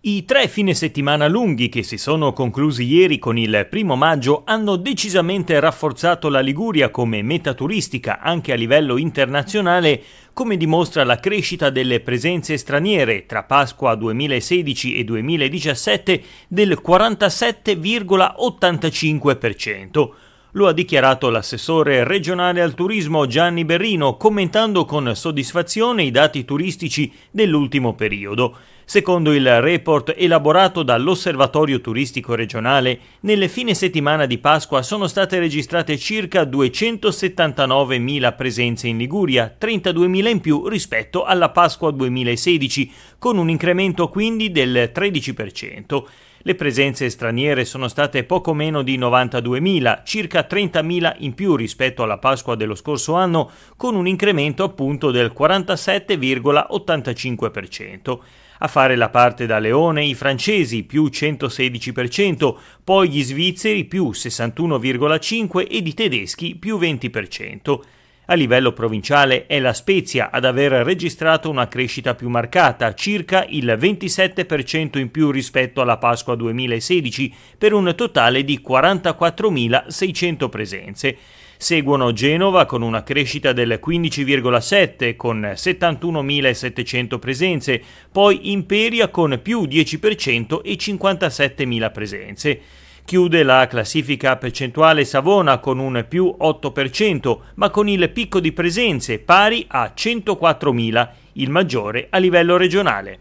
I tre fine settimana lunghi che si sono conclusi ieri con il primo maggio hanno decisamente rafforzato la Liguria come meta turistica anche a livello internazionale, come dimostra la crescita delle presenze straniere tra Pasqua 2016 e 2017 del 47,85%. Lo ha dichiarato l'assessore regionale al turismo Gianni Berrino, commentando con soddisfazione i dati turistici dell'ultimo periodo. Secondo il report elaborato dall'Osservatorio turistico regionale, nelle fine settimana di Pasqua sono state registrate circa 279.000 presenze in Liguria, 32.000 in più rispetto alla Pasqua 2016, con un incremento quindi del 13%. Le presenze straniere sono state poco meno di 92.000, circa 30.000 in più rispetto alla Pasqua dello scorso anno, con un incremento appunto del 47,85%. A fare la parte da leone i francesi più 116%, poi gli svizzeri più 61,5% ed i tedeschi più 20%. A livello provinciale è la Spezia ad aver registrato una crescita più marcata, circa il 27% in più rispetto alla Pasqua 2016, per un totale di 44.600 presenze. Seguono Genova con una crescita del 15,7 con 71.700 presenze, poi Imperia con più 10% e 57.000 presenze. Chiude la classifica percentuale Savona con un più 8%, ma con il picco di presenze pari a 104.000, il maggiore a livello regionale.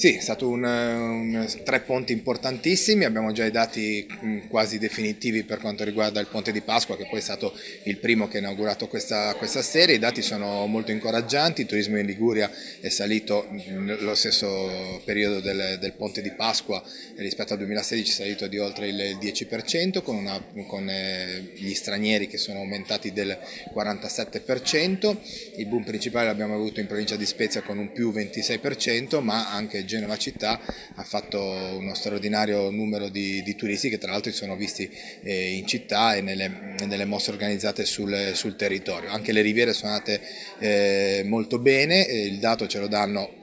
Sì, è stato un, un, tre ponti importantissimi, abbiamo già i dati mm, quasi definitivi per quanto riguarda il ponte di Pasqua che poi è stato il primo che ha inaugurato questa, questa serie, i dati sono molto incoraggianti, il turismo in Liguria è salito nello mm, stesso periodo del, del ponte di Pasqua rispetto al 2016 è salito di oltre il 10% con, una, con eh, gli stranieri che sono aumentati del 47%, il boom principale l'abbiamo avuto in provincia di Spezia con un più 26% ma anche Genova città ha fatto uno straordinario numero di, di turisti che tra l'altro si sono visti eh, in città e nelle, nelle mostre organizzate sul, sul, territorio. Anche le riviere sono andate eh, molto bene, eh, il dato ce lo danno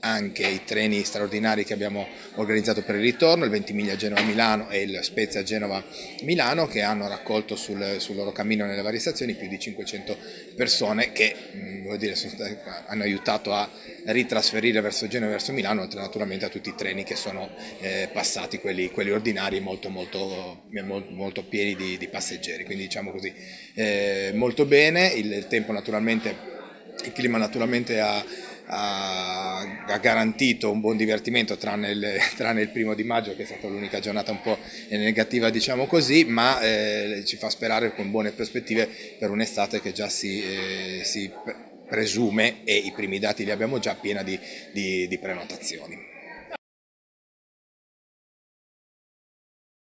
anche i treni straordinari che abbiamo organizzato per il ritorno, il 20 miglia Genova-Milano e il Spezia Genova-Milano che hanno raccolto sul, sul, loro cammino nelle varie stazioni più di 500 persone che mh, mm, dire, stati, hanno aiutato a ritrasferire verso Genova e verso Milano, oltre naturalmente a tutti i treni che sono eh, passati, quelli, quelli, ordinari molto, molto, eh, molto pieni di, di, passeggeri, quindi diciamo così eh, molto bene, il, il tempo naturalmente, il clima naturalmente ha ha, ha garantito un buon divertimento tranne il, tranne il, primo di maggio che è stata l'unica giornata un po' negativa diciamo così, ma eh, ci fa sperare con buone prospettive per un'estate che già si, eh, si presume e i primi dati li abbiamo già piena di, di, di prenotazioni.